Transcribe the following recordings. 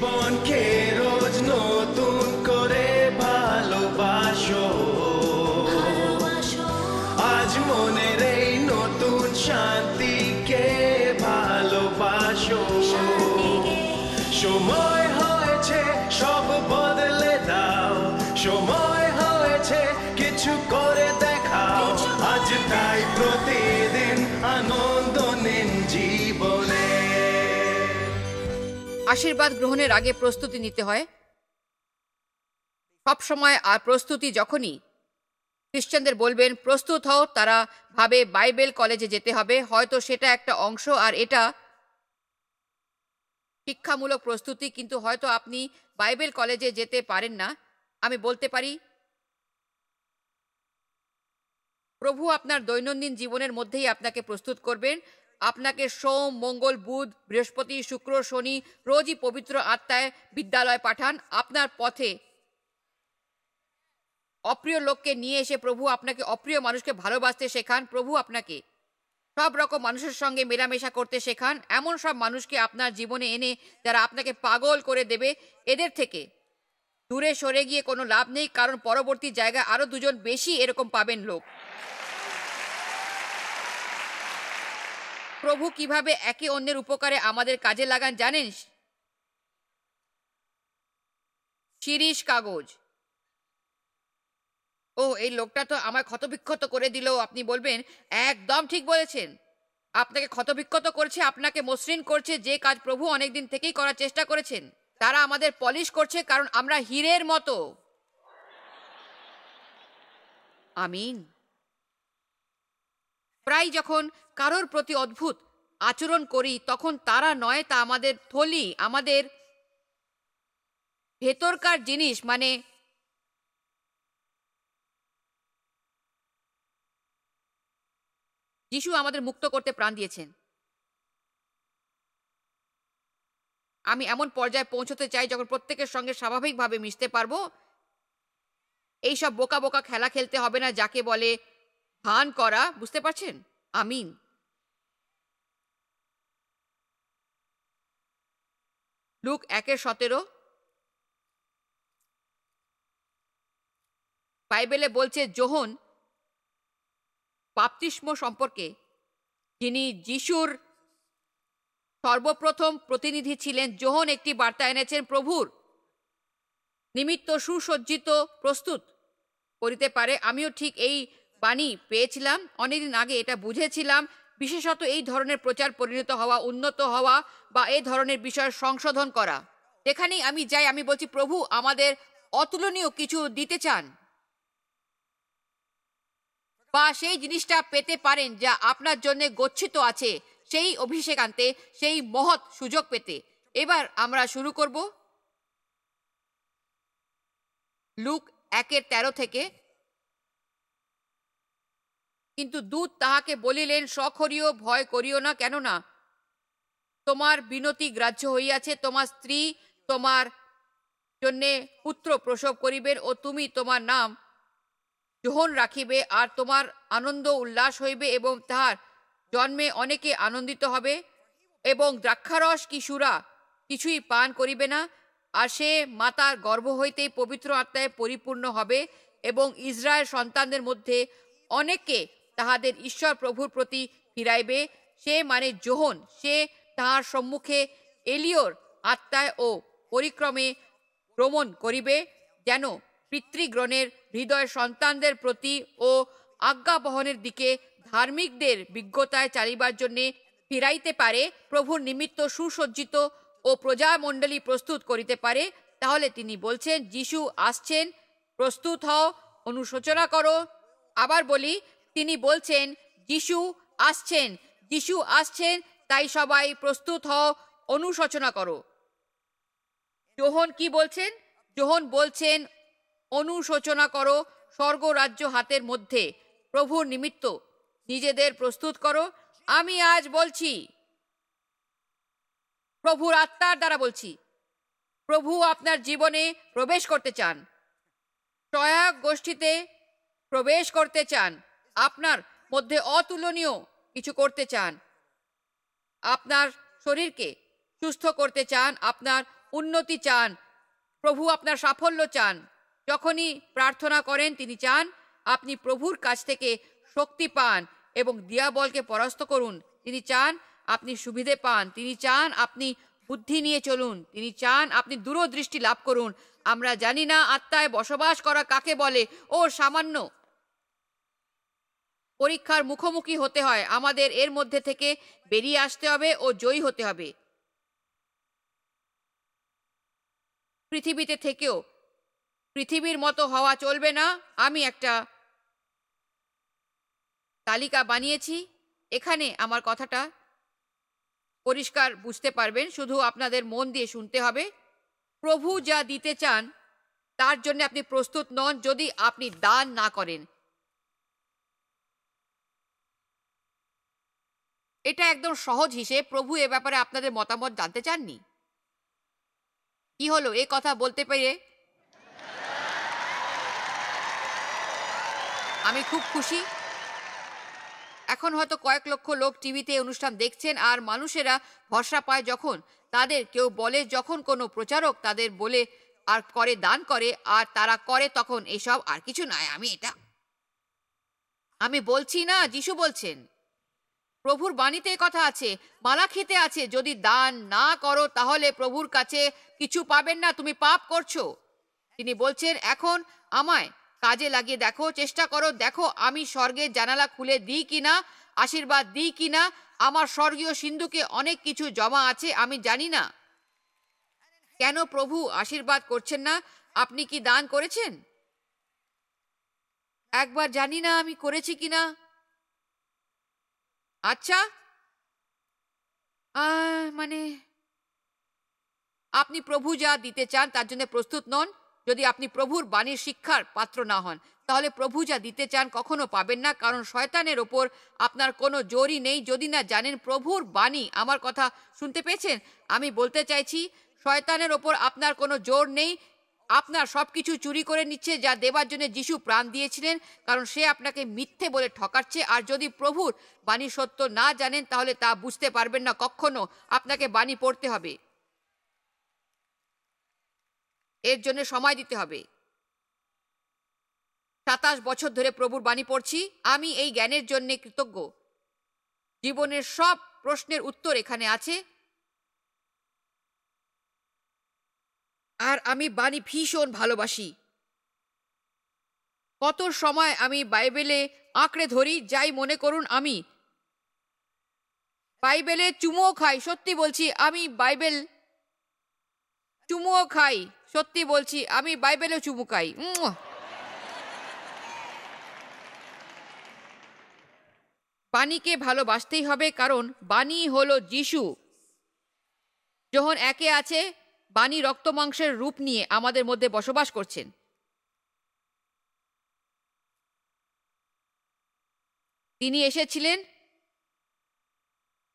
keep on caring. আশীর্বাদ গ্রহণের আগে প্রস্তুতি নিতে হয় সবসময় আর প্রস্তুতি যখনই খ্রিস্টানদের বলবেন প্রস্তুত হও তারা ভাবে বাইবেল কলেজে যেতে হবে হয়তো সেটা একটা অংশ আর এটা শিক্ষামূলক প্রস্তুতি কিন্তু হয়তো আপনি বাইবেল কলেজে যেতে পারেন না আমি বলতে পারি প্রভু আপনার দৈনন্দিন জীবনের মধ্যেই আপনাকে প্রস্তুত করবেন আপনাকে সোম মঙ্গল বুধ বৃহস্পতি শুক্র শনি রোজই পবিত্র আত্মায় বিদ্যালয় পাঠান আপনার পথে অপ্রিয় লোককে নিয়ে এসে প্রভু আপনাকে অপ্রিয় মানুষকে ভালোবাসতে শেখান প্রভু আপনাকে সব রকম মানুষের সঙ্গে মেলামেশা করতে শেখান এমন সব মানুষকে আপনার জীবনে এনে যারা আপনাকে পাগল করে দেবে এদের থেকে দূরে সরে গিয়ে কোনো লাভ নেই কারণ পরবর্তী জায়গায় আরও দুজন বেশি এরকম পাবেন লোক প্রভু কিভাবে একে অন্যের উপকারে আমাদের কাজে লাগান জানেন শিরিশ কাগজ ও এই লোকটা তো আমার ক্ষতবিক্ষত করে দিল আপনি বলবেন একদম ঠিক বলেছেন আপনাকে ক্ষতবিক্ষত করছে আপনাকে মসৃণ করছে যে কাজ প্রভু অনেকদিন থেকেই করার চেষ্টা করেছেন তারা আমাদের পলিশ করছে কারণ আমরা হীরের মতো আমিন প্রায় যখন কারোর প্রতি অদ্ভুত আচরণ করি তখন তারা নয় তা আমাদের থলি আমাদের ভেতরকার জিনিস মানে যিশু আমাদের মুক্ত করতে প্রাণ দিয়েছেন আমি এমন পর্যায়ে পৌঁছতে চাই যখন প্রত্যেকের সঙ্গে স্বাভাবিকভাবে মিশতে পারবো এইসব বোকা বোকা খেলা খেলতে হবে না যাকে বলে হান করা বুঝতে পারছেন আমিন লুক একের সতেরো বাইবেলে বলছে জোহন পাপতিস্ম সম্পর্কে যিনি যিশুর সর্বপ্রথম প্রতিনিধি ছিলেন জোহন একটি বার্তা এনেছেন প্রভুর নিমিত্ত সুসজ্জিত প্রস্তুত করিতে পারে আমিও ঠিক এই বাণী পেয়েছিলাম অনেকদিন আগে এটা বুঝেছিলাম বিশেষত এই ধরনের প্রচার পরিণত হওয়া উন্নত হওয়া বা এই ধরনের বিষয় সংশোধন করা যেখানেই আমি যাই আমি বলছি প্রভু আমাদের অতুলনীয় কিছু দিতে চান বা সেই জিনিসটা পেতে পারেন যা আপনার জন্য গচ্ছিত আছে সেই অভিষেক আনতে সেই মহৎ সুযোগ পেতে এবার আমরা শুরু করব লুক একের তেরো থেকে কিন্তু দূত তাহাকে বলিলেন সখরিও ভয় করিও না কেননা তোমার বিনতি গ্রাহ্য হইয়াছে তোমার স্ত্রী তোমার জন্যে পুত্র প্রসব করিবেন ও তুমি তোমার নাম জোহন রাখিবে আর তোমার আনন্দ উল্লাস হইবে এবং তাহার জন্মে অনেকে আনন্দিত হবে এবং দ্রাক্ষারস কি সুরা কিছুই পান করিবে না আর সে মাতার গর্ভ হইতেই পবিত্র আত্মায় পরিপূর্ণ হবে এবং ইসরায়েল সন্তানদের মধ্যে অনেকে তাহাদের ঈশ্বর প্রভুর প্রতি ফিরাইবে সে মানে জোহন সে তাহার সম্মুখে এলিওর আত্মায় ও পরিক্রমে ভ্রমণ করিবে যেন পিতৃগ্রণের হৃদয় সন্তানদের প্রতি ও আজ্ঞা বহনের দিকে ধার্মিকদের বিজ্ঞতায় চালিবার জন্যে ফিরাইতে পারে প্রভুর নিমিত্ত সুসজ্জিত ও প্রজামণ্ডলী প্রস্তুত করিতে পারে তাহলে তিনি বলছেন যিশু আসছেন প্রস্তুত হও অনুশোচনা করো আবার বলি তিনি বলছেন যিশু আসছেন যিশু আসছেন তাই সবাই প্রস্তুত হও অনুশোচনা করো যোহন কি বলছেন যোহন বলছেন অনুশোচনা করো স্বর্গরাজ্য হাতের মধ্যে প্রভুর নিমিত্ত নিজেদের প্রস্তুত করো আমি আজ বলছি প্রভুর আত্মার দ্বারা বলছি প্রভু আপনার জীবনে প্রবেশ করতে চান সহায়ক গোষ্ঠীতে প্রবেশ করতে চান আপনার মধ্যে অতুলনীয় কিছু করতে চান আপনার শরীরকে সুস্থ করতে চান আপনার উন্নতি চান প্রভু আপনার সাফল্য চান যখনই প্রার্থনা করেন তিনি চান আপনি প্রভুর কাছ থেকে শক্তি পান এবং দিয়াবলকে পরাস্ত করুন তিনি চান আপনি সুবিধে পান তিনি চান আপনি বুদ্ধি নিয়ে চলুন তিনি চান আপনি দূরদৃষ্টি লাভ করুন আমরা জানি না আত্মায় বসবাস করা কাকে বলে ও সামান্য পরীক্ষার মুখোমুখি হতে হয় আমাদের এর মধ্যে থেকে বেরিয়ে আসতে হবে ও জয়ী হতে হবে পৃথিবীতে থেকেও পৃথিবীর মতো হওয়া চলবে না আমি একটা তালিকা বানিয়েছি এখানে আমার কথাটা পরিষ্কার বুঝতে পারবেন শুধু আপনাদের মন দিয়ে শুনতে হবে প্রভু যা দিতে চান তার জন্য আপনি প্রস্তুত নন যদি আপনি দান না করেন এটা একদম সহজ হিসেবে প্রভু এ ব্যাপারে আপনাদের মতামত জানতে চাননি কি হলো এ কথা বলতে পেরে আমি খুব খুশি এখন হয়তো কয়েক লক্ষ লোক টিভিতে অনুষ্ঠান দেখছেন আর মানুষেরা ভরসা পায় যখন তাদের কেউ বলে যখন কোনো প্রচারক তাদের বলে আর করে দান করে আর তারা করে তখন এসব আর কিছু নয় আমি এটা আমি বলছি না যিশু বলছেন প্রভুর বাণীতে কথা আছে খেতে আছে যদি দান না করো তাহলে প্রভুর কাছে কিছু পাবেন না তুমি পাপ করছো তিনি বলছেন এখন আমায় কাজে লাগিয়ে দেখো চেষ্টা করো দেখো আমি স্বর্গের জানালা খুলে দিই কি না আশীর্বাদ দিই কি না আমার স্বর্গীয় সিন্ধুকে অনেক কিছু জমা আছে আমি জানি না কেন প্রভু আশীর্বাদ করছেন না আপনি কি দান করেছেন একবার জানি না আমি করেছি কিনা আচ্ছা মানে আপনি প্রভু যা দিতে চান তার জন্য প্রস্তুত নন যদি আপনি প্রভুর বাণীর শিক্ষার পাত্র না হন তাহলে প্রভু যা দিতে চান কখনো পাবেন না কারণ শয়তানের ওপর আপনার কোনো জোরই নেই যদি না জানেন প্রভুর বাণী আমার কথা শুনতে পেয়েছেন আমি বলতে চাইছি শয়তানের ওপর আপনার কোনো জোর নেই আপনার সব কিছু চুরি করে নিচ্ছে যা দেবার জন্য যিশু প্রাণ দিয়েছিলেন কারণ সে আপনাকে মিথ্যে বলে ঠকাচ্ছে আর যদি প্রভুর বাণী সত্য না জানেন তাহলে তা বুঝতে পারবেন না কখনো আপনাকে বাণী পড়তে হবে এর জন্য সময় দিতে হবে সাতাশ বছর ধরে প্রভুর বাণী পড়ছি আমি এই জ্ঞানের জন্য কৃতজ্ঞ জীবনের সব প্রশ্নের উত্তর এখানে আছে আর আমি বাণী ভীষণ ভালোবাসি কত সময় আমি বাইবেলে আঁকড়ে ধরি যাই মনে করুন আমি বাইবেলে চুমুও খাই সত্যি বলছি আমি বাইবেল চুমুও খাই সত্যি বলছি আমি বাইবেলে চুমু খাই বাণীকে ভালোবাসতেই হবে কারণ বাণী হলো যিশু যখন একে আছে বাণী রক্তমাংসের রূপ নিয়ে আমাদের মধ্যে বসবাস করছেন তিনি এসেছিলেন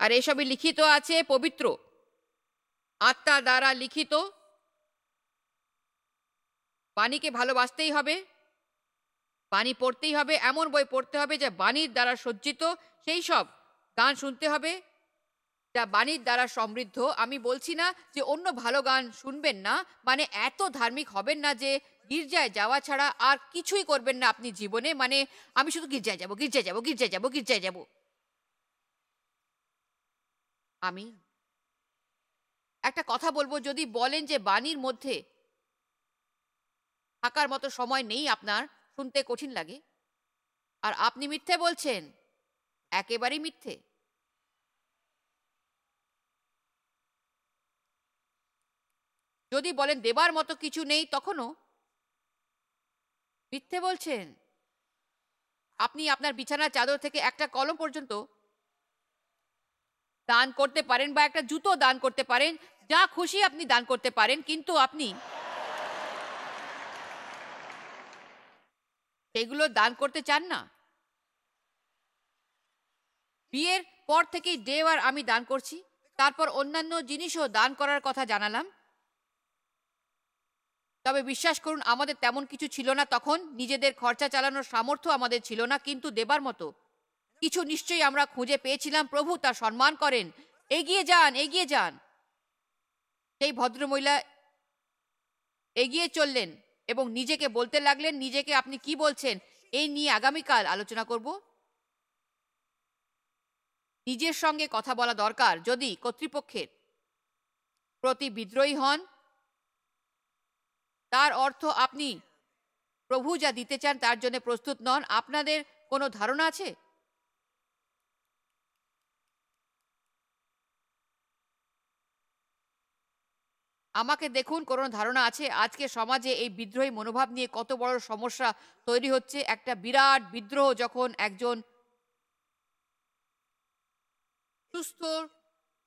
আর এসবই লিখিত আছে পবিত্র আত্মা দ্বারা লিখিত বাণীকে ভালোবাসতেই হবে বাণী পড়তেই হবে এমন বই পড়তে হবে যা বাণীর দ্বারা সজ্জিত সেই সব গান শুনতে হবে যা বাণীর দ্বারা সমৃদ্ধ আমি বলছি না যে অন্য ভালো গান শুনবেন না মানে এত ধার্মিক হবেন না যে গির্জায় যাওয়া ছাড়া আর কিছুই করবেন না আপনি জীবনে মানে আমি শুধু গির্জায় যাব গির্জায় যাব গির্জায় যাব গির্জায় যাব আমি একটা কথা বলবো যদি বলেন যে বাণীর মধ্যে থাকার মতো সময় নেই আপনার শুনতে কঠিন লাগে আর আপনি মিথ্যে বলছেন একেবারেই মিথ্যে যদি বলেন দেবার মতো কিছু নেই তখনও মিথ্যে বলছেন আপনি আপনার বিছানার চাদর থেকে একটা কলম পর্যন্ত দান করতে পারেন বা একটা জুতো দান করতে পারেন যা খুশি আপনি দান করতে পারেন কিন্তু আপনি সেগুলো দান করতে চান না বিয়ের পর থেকেই ডেওয়ার আমি দান করছি তারপর অন্যান্য জিনিসও দান করার কথা জানালাম তবে বিশ্বাস করুন আমাদের তেমন কিছু ছিল না তখন নিজেদের খরচা চালানোর সামর্থ্য আমাদের ছিল না কিন্তু দেবার মতো কিছু নিশ্চয়ই আমরা খুঁজে পেয়েছিলাম প্রভু তা সম্মান করেন এগিয়ে যান এগিয়ে যান সেই ভদ্রমহিলা এগিয়ে চললেন এবং নিজেকে বলতে লাগলেন নিজেকে আপনি কি বলছেন এই নিয়ে আগামীকাল আলোচনা করব নিজের সঙ্গে কথা বলা দরকার যদি কর্তৃপক্ষের প্রতি বিদ্রোহী হন তার অর্থ আপনি প্রভু যা দিতে চান তার জন্য প্রস্তুত নন আপনাদের কোনো ধারণা আছে আমাকে দেখুন কোনো ধারণা আছে আজকে সমাজে এই বিদ্রোহী মনোভাব নিয়ে কত বড় সমস্যা তৈরি হচ্ছে একটা বিরাট বিদ্রোহ যখন একজন সুস্থ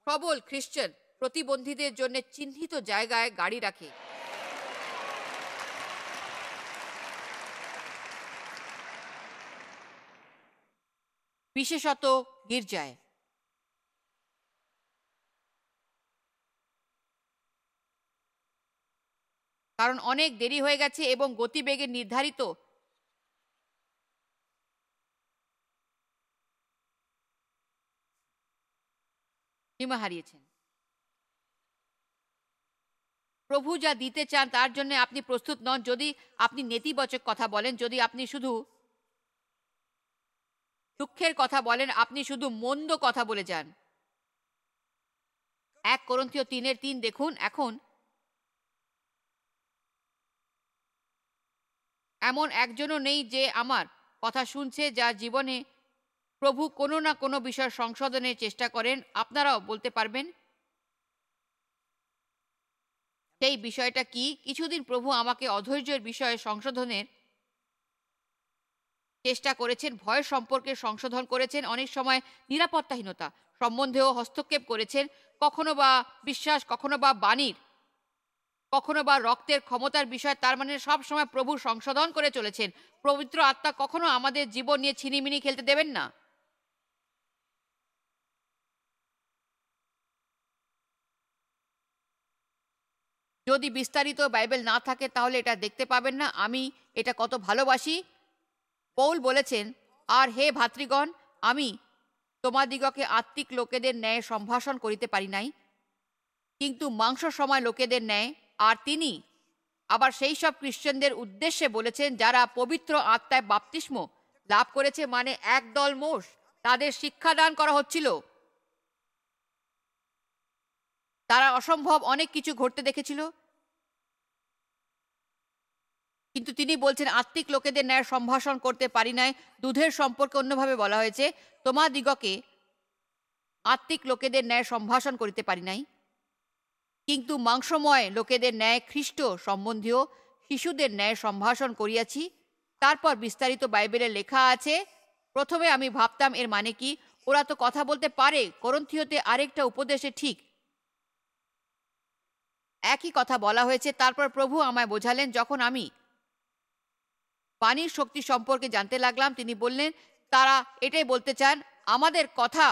সবল খ্রিস্টান প্রতিবন্ধীদের জন্য চিহ্নিত জায়গায় গাড়ি রাখে বিশেষত গির্জায় কারণ অনেক দেরি হয়ে গেছে এবং গতিবেগের নির্ধারিত সীমা হারিয়েছেন প্রভু যা দিতে চান তার জন্য আপনি প্রস্তুত নন যদি আপনি নেতিবাচক কথা বলেন যদি আপনি শুধু দুঃখের কথা বলেন আপনি শুধু মন্দ কথা বলে যান এক করন্তীয় তিনের তিন দেখুন এখন এমন একজনও নেই যে আমার কথা শুনছে যা জীবনে প্রভু কোনো না কোনো বিষয় সংশোধনের চেষ্টা করেন আপনারাও বলতে পারবেন সেই বিষয়টা কি কিছুদিন প্রভু আমাকে অধৈর্যের বিষয়ে সংশোধনের চেষ্টা করেছেন ভয় সম্পর্কে সংশোধন করেছেন অনেক সময় নিরাপত্তাহীনতা সম্বন্ধেও হস্তক্ষেপ করেছেন কখনো বা বিশ্বাস কখনো বা বাণীর কখনো বা রক্তের ক্ষমতার বিষয় তার মানে সবসময় প্রভু সংশোধন করে চলেছেন পবিত্র আত্মা কখনো আমাদের জীবন নিয়ে ছিনিমিনি খেলতে দেবেন না যদি বিস্তারিত বাইবেল না থাকে তাহলে এটা দেখতে পাবেন না আমি এটা কত ভালোবাসি পৌল বলেছেন আর হে ভাতৃগণ আমি তোমাদিগকে আত্মিক লোকেদের ন্যায় সম্ভাষণ করিতে পারি নাই কিন্তু মাংস সময় লোকেদের ন্যায় আর তিনি আবার সেই সব খ্রিশ্চানদের উদ্দেশ্যে বলেছেন যারা পবিত্র আত্মায় বাপতিস্ম লাভ করেছে মানে একদল মোষ তাদের শিক্ষাদান করা হচ্ছিল তারা অসম্ভব অনেক কিছু ঘটতে দেখেছিল কিন্তু তিনি বলছেন আত্মিক লোকেদের ন্যায় সম্ভাষণ করতে পারি নাই দুধের সম্পর্কে অন্যভাবে বলা হয়েছে তোমাদিগকে আত্মিক লোকেদের ন্যায় সম্ভাষণ করিতে পারি নাই কিন্তু মাংসময় লোকেদের ন্যায় খ্রিস্ট সম্বন্ধীয় শিশুদের ন্যায় সম্ভাষণ করিয়াছি তারপর বিস্তারিত বাইবেলে লেখা আছে প্রথমে আমি ভাবতাম এর মানে কি ওরা তো কথা বলতে পারে করন্থিয়তে আরেকটা উপদেশে ঠিক একই কথা বলা হয়েছে তারপর প্রভু আমায় বোঝালেন যখন আমি পানির শক্তি সম্পর্কে জানতে লাগলাম তিনি বললেন তারা এটাই বলতে চান আমাদের কথা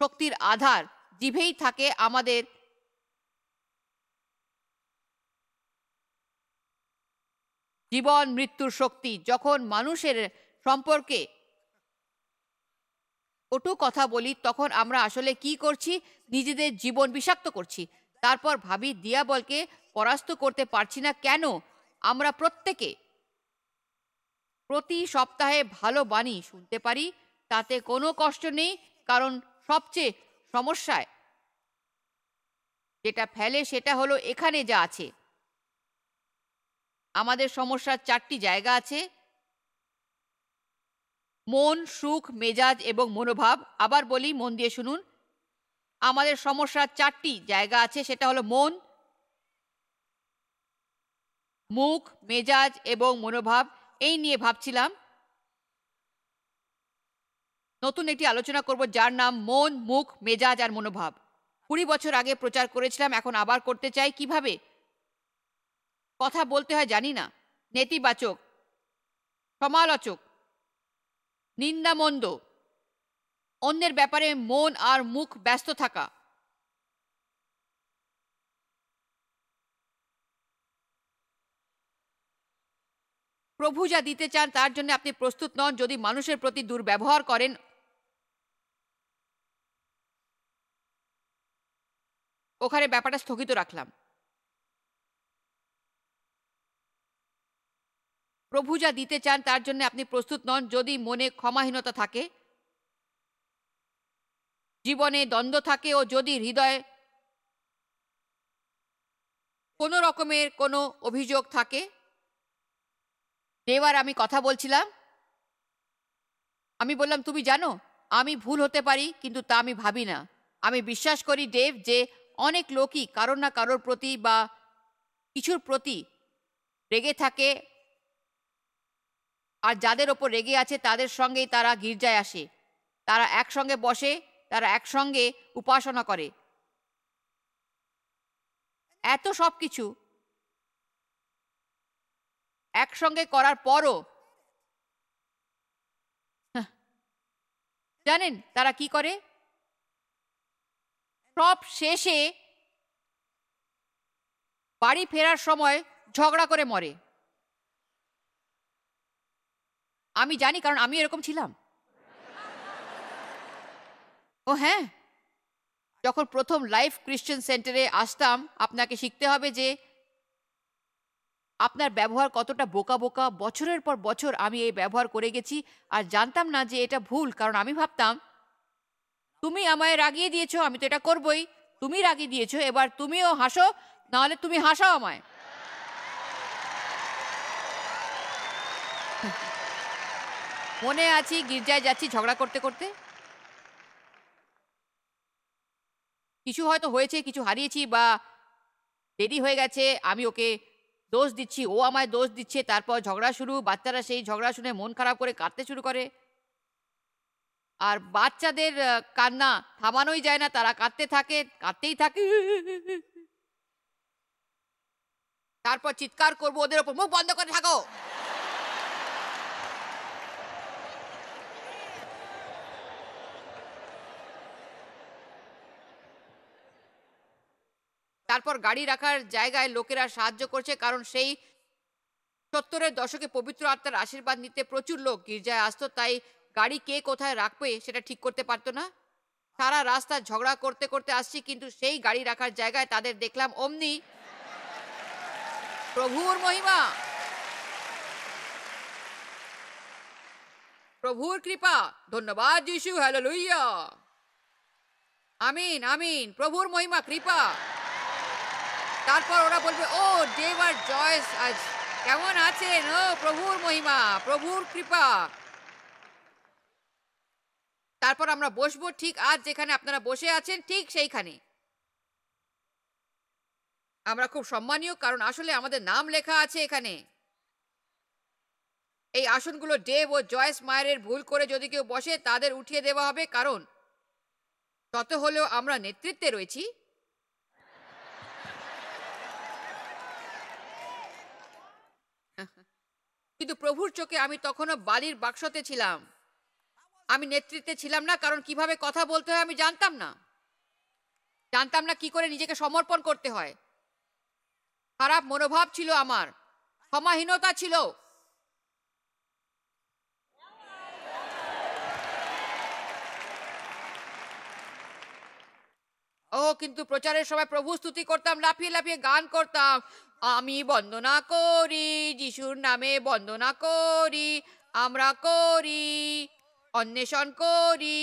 শক্তির আধার জিভেই থাকে আমাদের জীবন মৃত্যুর শক্তি যখন মানুষের সম্পর্কে ওটু কথা বলি তখন আমরা আসলে কি করছি নিজেদের জীবন বিষাক্ত করছি তারপর ভাবি দিয়াবলকে পরাস্ত করতে পারছি না কেন আমরা প্রত্যেকে প্রতি সপ্তাহে ভালো বাণী শুনতে পারি তাতে কোনো কষ্ট নেই কারণ সবচেয়ে সমস্যায় যেটা ফেলে সেটা হলো এখানে যা আছে আমাদের সমস্যার চারটি জায়গা আছে মন সুখ মেজাজ এবং মনোভাব আবার বলি মন দিয়ে শুনুন আমাদের সমস্যার চারটি জায়গা আছে সেটা হলো মন মুখ মেজাজ এবং মনোভাব এই নিয়ে ভাবছিলাম নতুন একটি আলোচনা করব যার নাম মন মুখ মেজাজ আর মনোভাব কুড়ি বছর আগে প্রচার করেছিলাম এখন আবার করতে চাই কিভাবে কথা বলতে হয় জানি না নেতিবাচক সমালোচক নিন্দামন্দ অন্যের ব্যাপারে মন আর মুখ ব্যস্ত থাকা প্রভু যা দিতে চান তার জন্য আপনি প্রস্তুত নন যদি মানুষের প্রতি দুর্ব্যবহার করেন ওখানে ব্যাপারটা স্থগিত রাখলাম প্রভু যা দিতে চান তার জন্য আপনি প্রস্তুত নন যদি মনে ক্ষমাহীনতা থাকে জীবনে দ্বন্দ্ব থাকে ও যদি হৃদয়ে কোনো রকমের কোনো অভিযোগ থাকে দেওয়ার আমি কথা বলছিলাম আমি বললাম তুমি জানো আমি ভুল হতে পারি কিন্তু তা আমি ভাবি না আমি বিশ্বাস করি ডেভ যে অনেক লোকই কারোর না কারোর প্রতি বা কিছুর প্রতি রেগে থাকে আর যাদের ওপর রেগে আছে তাদের সঙ্গেই তারা গির্জায় আসে তারা একসঙ্গে বসে তারা একসঙ্গে উপাসনা করে এত সব কিছু একসঙ্গে করার পরও হ্যাঁ। জানেন তারা কি করে সব শেষে বাড়ি ফেরার সময় ঝগড়া করে মরে আমি জানি কারণ আমি এরকম ছিলাম ও হ্যাঁ যখন প্রথম লাইফ ক্রিশ্চিয়ান সেন্টারে আসতাম আপনাকে শিখতে হবে যে আপনার ব্যবহার কতটা বোকা বোকা বছরের পর বছর আমি এই ব্যবহার করে গেছি আর জানতাম না যে এটা ভুল কারণ আমি ভাবতাম তুমি আমায় রাগিয়ে দিয়েছো আমি তো এটা করবই তুমি রাগিয়ে দিয়েছো এবার তুমিও হাসো নাহলে তুমি হাসাও আমায় মনে আছি গির্জায় যাচ্ছি ঝগড়া করতে করতে কিছু হয়তো হয়েছে কিছু হারিয়েছি বা দেরি হয়ে গেছে আমি ওকে দোষ দিচ্ছি ও আমায় দোষ দিচ্ছে তারপর ঝগড়া শুরু বাচ্চারা সেই ঝগড়া শুনে মন খারাপ করে কাঁদতে শুরু করে আর বাচ্চাদের কান্না থামানোই যায় না তারা কাঁদতে থাকে কাঁদতেই থাকে তারপর চিৎকার করবো ওদের ওপর মুখ বন্ধ করে থাকো তারপর গাড়ি রাখার জায়গায় লোকেরা সাহায্য করছে কারণ সেই সত্তরের দশকে পবিত্র আত্মার আশীর্বাদ নিতে প্রচুর লোক গির্জায় আসত তাই গাড়ি কে কোথায় রাখবে সেটা ঠিক করতে পারতো না সারা রাস্তা ঝগড়া করতে করতে আসছি কিন্তু সেই গাড়ি রাখার জায়গায় তাদের দেখলাম অমনি প্রভুর মহিমা প্রভুর কৃপা ধন্যবাদ যিশু হ্যালো লুইয়া আমিন আমিন প্রভুর মহিমা কৃপা তারপর ওরা বলবে ও ডেভার আর জয়স আজ কেমন আছেন ও প্রভুর মহিমা প্রভুর কৃপা তারপর আমরা বসবো ঠিক আজ যেখানে আপনারা বসে আছেন ঠিক সেইখানে আমরা খুব সম্মানীয় কারণ আসলে আমাদের নাম লেখা আছে এখানে এই আসনগুলো ডেভ ও জয়েস মায়ের ভুল করে যদি কেউ বসে তাদের উঠিয়ে দেওয়া হবে কারণ তত হলেও আমরা নেতৃত্বে রয়েছি কিন্তু প্রভুর চোখে আমি তখনও বালির বাক্সতে ছিলাম আমি নেতৃত্বে ছিলাম না কারণ কিভাবে কথা বলতে হয় আমি জানতাম না জানতাম না কি করে নিজেকে সমর্পণ করতে হয় খারাপ মনোভাব ছিল আমার ক্ষমাহীনতা ছিল ও কিন্তু প্রচারের সময় প্রভু স্তুতি করতাম লাফিয়ে লাফিয়ে গান করতাম আমি বন্দনা করি যিশুর নামে বন্দনা করি আমরা করি অন্বেষণ করি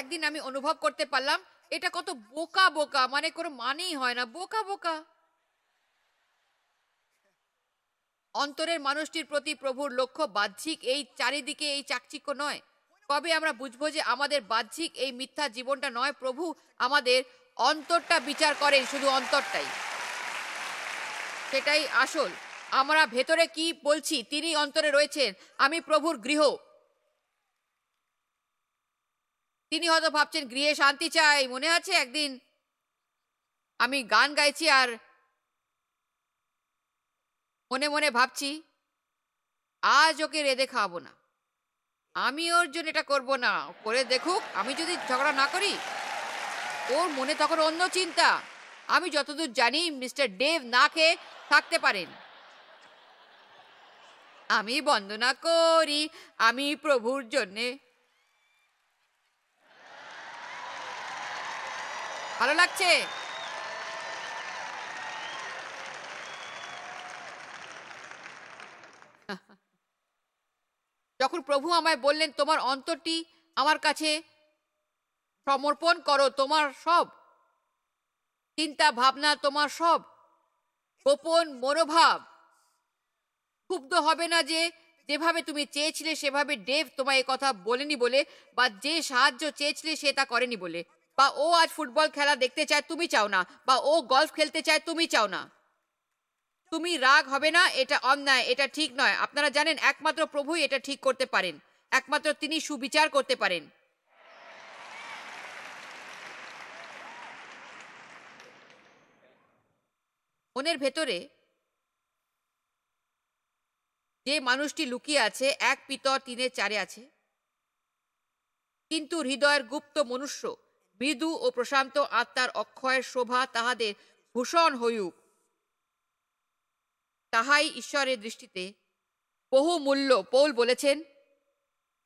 একদিন আমি অনুভব করতে পারলাম এটা কত বোকা বোকা মানে কোনো মানেই হয় না বোকা বোকা অন্তরের মানুষটির প্রতি প্রভুর লক্ষ্য বাহ্যিক এই চারিদিকে এই চাকচিক্য নয় কবে আমরা বুঝবো যে আমাদের বাহ্যিক এই মিথ্যা জীবনটা নয় প্রভু আমাদের অন্তরটা বিচার করেন শুধু অন্তরটাই সেটাই আসল আমরা ভেতরে কি বলছি তিনি অন্তরে রয়েছেন আমি প্রভুর গৃহ তিনি হয়তো ভাবছেন গৃহে শান্তি চাই মনে আছে একদিন আমি গান গাইছি আর মনে মনে ভাবছি আজ ওকে রেঁধে খাওয়াবো না আমি ওর জন্য এটা করব না করে দেখুক আমি যদি ঝগড়া না করি ওর মনে তখন অন্য চিন্তা আমি যতদূর জানি মিস্টার ডেভ না খেয়ে থাকতে পারেন আমি বন্দনা করি আমি প্রভুর জন্যে ভালো লাগছে যখন প্রভু আমায় বললেন তোমার অন্তরটি আমার কাছে সমর্পণ করো তোমার সব চিন্তা ভাবনা তোমার সব গোপন মনোভাব ক্ষুব্ধ হবে না যে যেভাবে তুমি চেয়েছিলে সেভাবে ডেভ তোমায় কথা বলেনি বলে বা যে সাহায্য চেয়েছিলে সে তা করেনি বলে বা ও আজ ফুটবল খেলা দেখতে চায় তুমি চাও না বা ও গল্ফ খেলতে চায় তুমি চাও না তুমি রাগ হবে না এটা অন্যায় এটা ঠিক নয় আপনারা জানেন একমাত্র প্রভুই এটা ঠিক করতে পারেন একমাত্র তিনি সুবিচার করতে পারেন মনের ভেতরে যে মানুষটি লুকিয়ে আছে এক পিতর তিনের চারে আছে কিন্তু হৃদয়ের গুপ্ত মনুষ্য মৃদু ও প্রশান্ত আত্মার অক্ষয় শোভা তাহাদের ভূষণ হইউক তাহাই ঈশ্বরের দৃষ্টিতে বহু মূল্য পৌল বলেছেন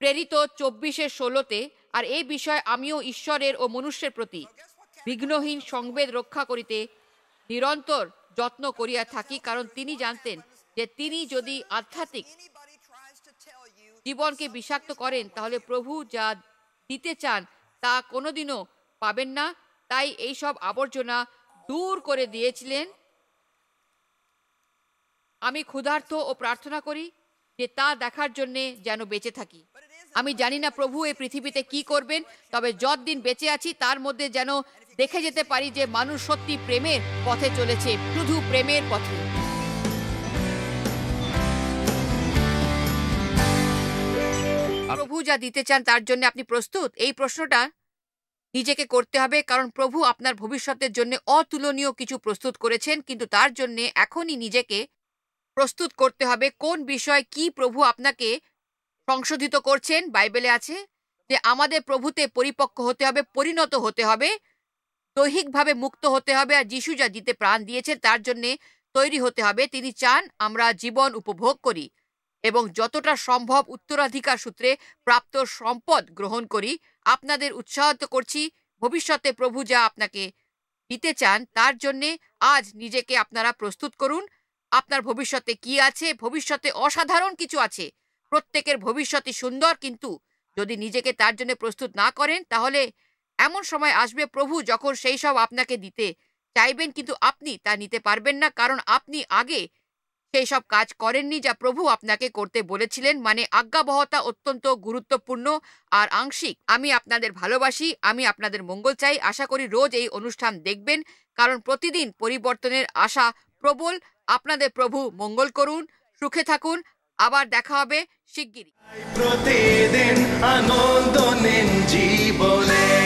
প্রেরিত চব্বিশে ষোলোতে আর এই বিষয় আমিও ঈশ্বরের ও মনুষ্যের প্রতি বিঘ্নহীন সংবেদ রক্ষা করিতে নিরন্তর যত্ন করিয়া থাকি কারণ তিনি জানতেন যে তিনি যদি আধ্যাত্মিক জীবনকে বিষাক্ত করেন তাহলে প্রভু যা দিতে চান তা কোনোদিনও পাবেন না তাই এই সব আবর্জনা দূর করে দিয়েছিলেন আমি ক্ষুধার্থ ও প্রার্থনা করি যে তা দেখার জন্যে যেন বেঁচে থাকি আমি জানি না প্রভু এই পৃথিবীতে কি করবেন তবে যতদিন বেঁচে আছি তার মধ্যে যেন দেখে যেতে পারি যে মানুষ সত্যি প্রেমের পথে চলেছে শুধু প্রেমের পথে প্রভু যা দিতে চান তার জন্য আপনি প্রস্তুত এই প্রশ্নটা নিজেকে করতে হবে কারণ প্রভু আপনার ভবিষ্যতের জন্য অতুলনীয় কিছু প্রস্তুত করেছেন কিন্তু তার জন্য এখনই নিজেকে প্রস্তুত করতে হবে কোন বিষয় কি প্রভু আপনাকে সংশোধিত করছেন বাইবেলে আছে যে আমাদের প্রভুতে পরিপক্ক হতে হবে পরিণত হতে হবে দৈহিকভাবে মুক্ত হতে হবে আর যিশু যা দিতে প্রাণ দিয়েছে তার জন্যে তৈরি হতে হবে তিনি চান আমরা জীবন উপভোগ করি এবং যতটা সম্ভব উত্তরাধিকার সূত্রে প্রাপ্ত সম্পদ গ্রহণ করি আপনাদের উৎসাহিত করছি ভবিষ্যতে প্রভু যা আপনাকে দিতে চান তার জন্যে আজ নিজেকে আপনারা প্রস্তুত করুন আপনার ভবিষ্যতে কি আছে ভবিষ্যতে অসাধারণ কিছু আছে প্রত্যেকের ভবিষ্যতই সুন্দর কিন্তু যদি নিজেকে তার জন্য প্রস্তুত না করেন তাহলে এমন সময় আসবে প্রভু যখন সেই সব আপনাকে দিতে চাইবেন কিন্তু আপনি তা নিতে পারবেন না কারণ আপনি আগে সেই সব কাজ করেননি যা প্রভু আপনাকে করতে বলেছিলেন মানে আজ্ঞাবহতা অত্যন্ত গুরুত্বপূর্ণ আর আংশিক আমি আপনাদের ভালোবাসি আমি আপনাদের মঙ্গল চাই আশা করি রোজ এই অনুষ্ঠান দেখবেন কারণ প্রতিদিন পরিবর্তনের আশা প্রবল আপনাদের প্রভু মঙ্গল করুন সুখে থাকুন আবার দেখা হবে শিগগিরই প্রতিদিন আনন্দ জীবনে